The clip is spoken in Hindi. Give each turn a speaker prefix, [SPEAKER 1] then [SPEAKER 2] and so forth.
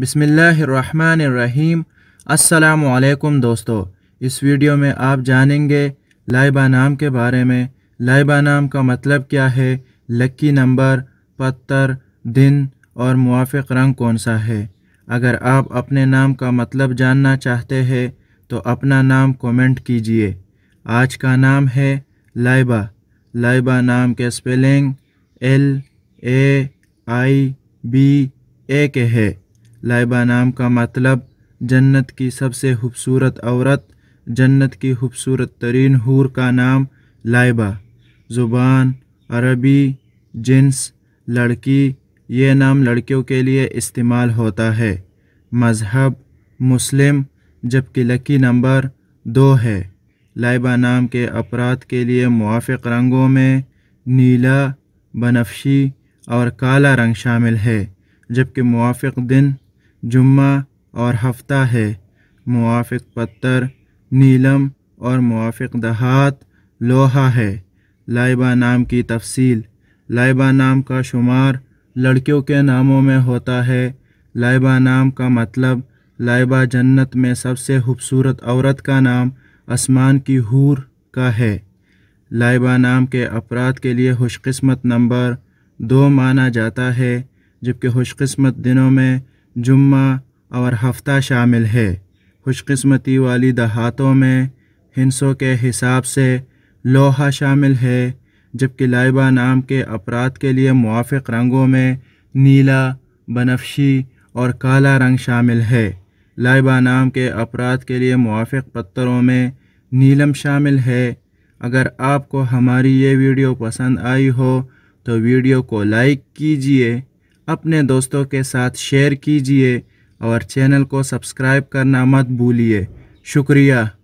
[SPEAKER 1] बिसमीम् अल्लाम दोस्तों इस वीडियो में आप जानेंगे लाइबा नाम के बारे में लाइबा नाम का मतलब क्या है लकी नंबर पत्थर दिन और मुआफ़ रंग कौन सा है अगर आप अपने नाम का मतलब जानना चाहते हैं तो अपना नाम कमेंट कीजिए आज का नाम है लाइबा लाइबा नाम के spelling L A I B A के है लाइबा नाम का मतलब जन्नत की सबसे खूबसूरत औरत जन्नत की खूबसूरत तरीन हूर का नाम लाइबा ज़ुबान अरबी जिन्स लड़की ये नाम लड़कियों के लिए इस्तेमाल होता है मज़हब मुस्लिम जबकि लकी नंबर दो है लाइबा नाम के अपराध के लिए मुआफ़ रंगों में नीला बनफशी और काला रंग शामिल है जबकि मुआफ़ दिन जुम्मा और हफ्ता है मुआफ़ पत्थर नीलम और मुआफ़ दहात लोहा है लाइबा नाम की तफसील लाइबा नाम का शुमार लड़कियों के नामों में होता है लाइबा नाम का मतलब लाइबा जन्नत में सबसे खूबसूरत औरत का नाम आसमान की हूर का है लाइबा नाम के अपराध के लिए खुशकस्मत नंबर दो माना जाता है जबकि खुशकस्मत दिनों में जुम्मा और हफ्ता शामिल है खुशकस्मती वाली दहातों में हिंसों के हिसाब से लोहा शामिल है जबकि लाइबा नाम के अपराध के लिए मुआफ़ रंगों में नीला बनफशी और काला रंग शामिल है लाइबा नाम के अपराध के लिए मुआफ़ पत्थरों में नीलम शामिल है अगर आपको हमारी ये वीडियो पसंद आई हो तो वीडियो को लाइक कीजिए अपने दोस्तों के साथ शेयर कीजिए और चैनल को सब्सक्राइब करना मत भूलिए शुक्रिया